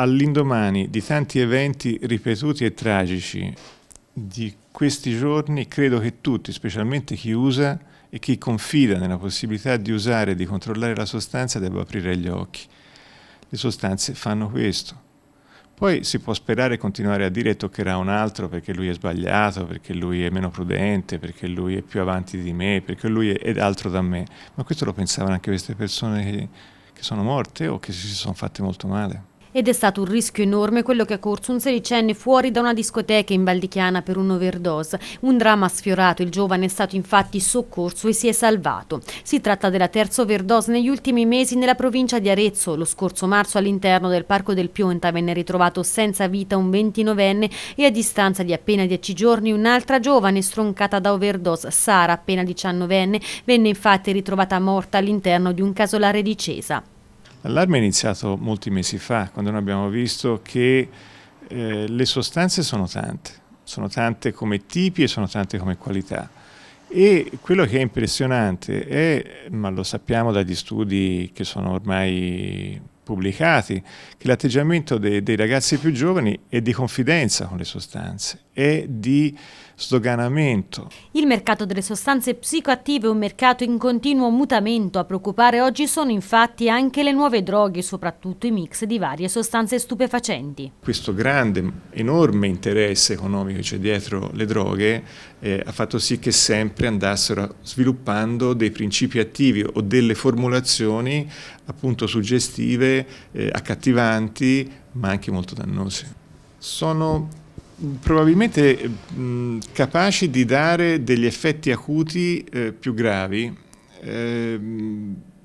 all'indomani di tanti eventi ripetuti e tragici di questi giorni, credo che tutti, specialmente chi usa e chi confida nella possibilità di usare e di controllare la sostanza, debba aprire gli occhi. Le sostanze fanno questo. Poi si può sperare e continuare a dire toccherà un altro perché lui è sbagliato, perché lui è meno prudente, perché lui è più avanti di me, perché lui è altro da me. Ma questo lo pensavano anche queste persone che, che sono morte o che si sono fatte molto male. Ed è stato un rischio enorme quello che ha corso un sedicenne fuori da una discoteca in Valdichiana per un'overdose. Un dramma sfiorato, il giovane è stato infatti soccorso e si è salvato. Si tratta della terza overdose negli ultimi mesi nella provincia di Arezzo. Lo scorso marzo all'interno del Parco del Pionta venne ritrovato senza vita un ventinovenne e a distanza di appena dieci giorni un'altra giovane stroncata da overdose, Sara, appena diciannovenne, venne infatti ritrovata morta all'interno di un casolare di Cesa. L'allarme è iniziato molti mesi fa, quando noi abbiamo visto che eh, le sostanze sono tante, sono tante come tipi e sono tante come qualità. E quello che è impressionante è, ma lo sappiamo dagli studi che sono ormai pubblicati, che l'atteggiamento dei, dei ragazzi più giovani è di confidenza con le sostanze, è di sdoganamento. Il mercato delle sostanze psicoattive è un mercato in continuo mutamento. A preoccupare oggi sono infatti anche le nuove droghe, soprattutto i mix di varie sostanze stupefacenti. Questo grande, enorme interesse economico che c'è dietro le droghe eh, ha fatto sì che sempre andassero sviluppando dei principi attivi o delle formulazioni appunto suggestive eh, accattivanti ma anche molto dannose. Sono mm, probabilmente mh, eh, mm, capaci di dare degli effetti acuti eh, più gravi. Eh,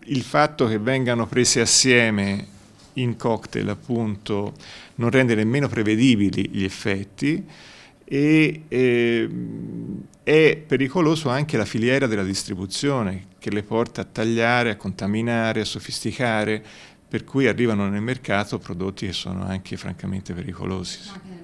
il fatto che vengano prese assieme in cocktail appunto non rende nemmeno prevedibili gli effetti e eh, è pericoloso anche la filiera della distribuzione che le porta a tagliare, a contaminare, a sofisticare per cui arrivano nel mercato prodotti che sono anche francamente pericolosi.